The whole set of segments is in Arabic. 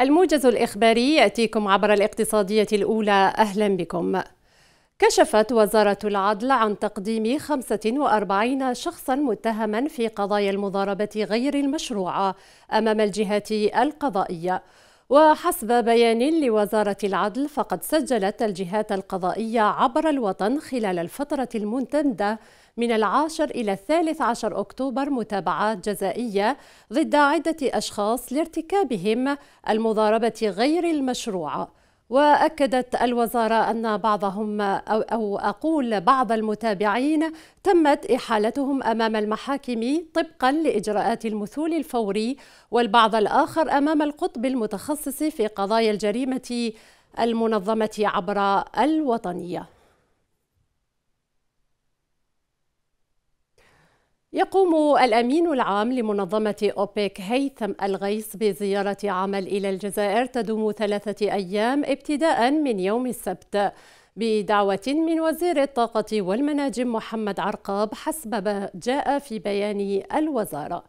الموجز الإخباري يأتيكم عبر الاقتصادية الأولى أهلا بكم كشفت وزارة العدل عن تقديم 45 شخصا متهما في قضايا المضاربة غير المشروعة أمام الجهات القضائية وحسب بيان لوزارة العدل فقد سجلت الجهات القضائية عبر الوطن خلال الفترة الممتدة من العاشر إلى الثالث عشر أكتوبر متابعات جزائية ضد عدة أشخاص لارتكابهم المضاربة غير المشروعة واكدت الوزاره ان بعضهم او, اقول بعض المتابعين تمت احالتهم امام المحاكم طبقا لاجراءات المثول الفوري والبعض الاخر امام القطب المتخصص في قضايا الجريمه المنظمه عبر الوطنيه يقوم الأمين العام لمنظمة أوبيك هيثم الغيث بزيارة عمل إلى الجزائر تدوم ثلاثة أيام ابتداء من يوم السبت بدعوة من وزير الطاقة والمناجم محمد عرقاب حسب ما جاء في بيان الوزارة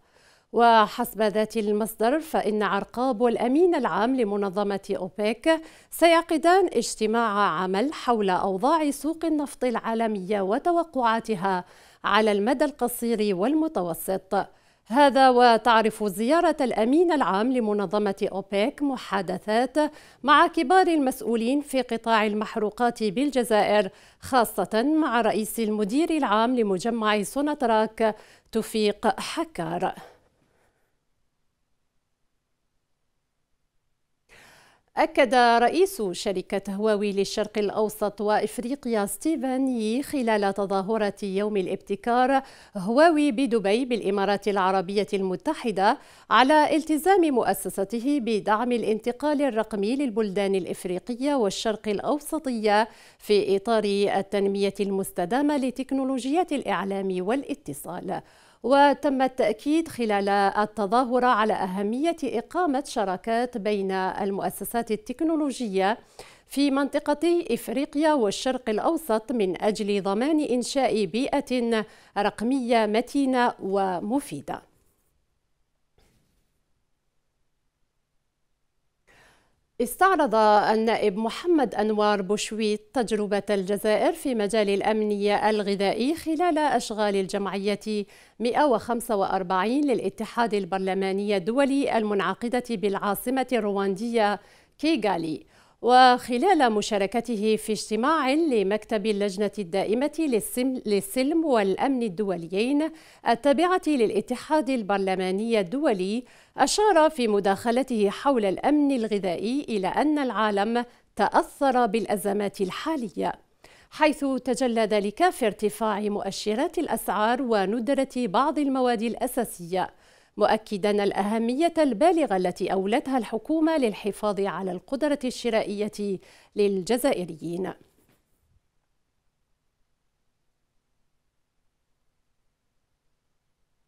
وحسب ذات المصدر فإن عرقاب والأمين العام لمنظمة أوبيك سيعقدان اجتماع عمل حول أوضاع سوق النفط العالمية وتوقعاتها على المدى القصير والمتوسط هذا وتعرف زيارة الأمين العام لمنظمة أوبيك محادثات مع كبار المسؤولين في قطاع المحروقات بالجزائر خاصة مع رئيس المدير العام لمجمع سوناتراك توفيق حكار أكد رئيس شركة هواوي للشرق الأوسط وإفريقيا ستيفن يي خلال تظاهرة يوم الابتكار هواوي بدبي بالإمارات العربية المتحدة على التزام مؤسسته بدعم الانتقال الرقمي للبلدان الإفريقية والشرق الأوسطية في إطار التنمية المستدامة لتكنولوجيات الإعلام والاتصال وتم التأكيد خلال التظاهرة على أهمية إقامة شراكات بين المؤسسات التكنولوجية في منطقة إفريقيا والشرق الأوسط من أجل ضمان إنشاء بيئة رقمية متينة ومفيدة استعرض النائب محمد أنوار بوشويت تجربة الجزائر في مجال الأمنية الغذائي خلال أشغال الجمعية 145 للاتحاد البرلماني الدولي المنعقدة بالعاصمة الرواندية كيغالي وخلال مشاركته في اجتماع لمكتب اللجنة الدائمة للسلم والأمن الدوليين التابعة للاتحاد البرلماني الدولي أشار في مداخلته حول الأمن الغذائي إلى أن العالم تأثر بالأزمات الحالية حيث تجلى ذلك في ارتفاع مؤشرات الأسعار وندرة بعض المواد الأساسية مؤكدا الأهمية البالغة التي أولتها الحكومة للحفاظ على القدرة الشرائية للجزائريين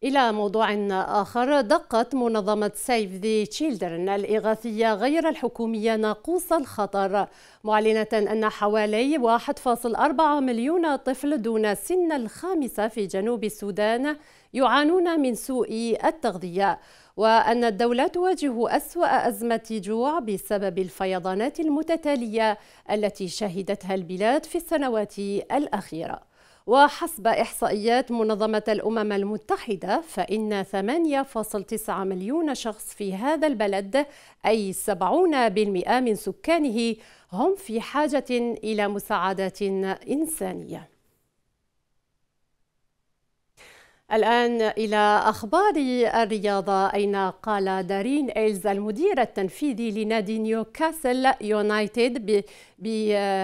إلى موضوع آخر دقت منظمة سيف ذي تشيلدرن الإغاثية غير الحكومية ناقوس الخطر معلنة أن حوالي 1.4 مليون طفل دون سن الخامسة في جنوب السودان يعانون من سوء التغذية وأن الدولة تواجه أسوأ أزمة جوع بسبب الفيضانات المتتالية التي شهدتها البلاد في السنوات الأخيرة وحسب إحصائيات منظمة الأمم المتحدة فإن 8.9 مليون شخص في هذا البلد أي 70% من سكانه هم في حاجة إلى مساعدات إنسانية الآن إلى أخبار الرياضة أين قال دارين إيلز المدير التنفيذي لنادي نيوكاسل يونايتد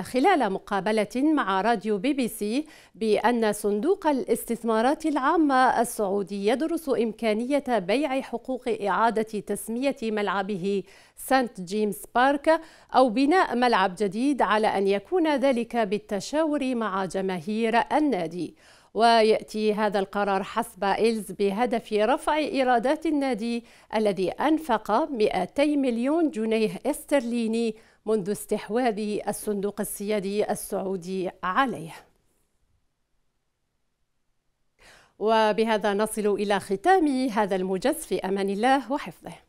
خلال مقابلة مع راديو بي بي سي بأن صندوق الاستثمارات العامة السعودي يدرس إمكانية بيع حقوق إعادة تسمية ملعبه سانت جيمس بارك أو بناء ملعب جديد على أن يكون ذلك بالتشاور مع جماهير النادي. ويأتي هذا القرار حسب إلز بهدف رفع إيرادات النادي الذي أنفق 200 مليون جنيه استرليني منذ استحواذ الصندوق السيادي السعودي عليه وبهذا نصل إلى ختام هذا الموجز في أمان الله وحفظه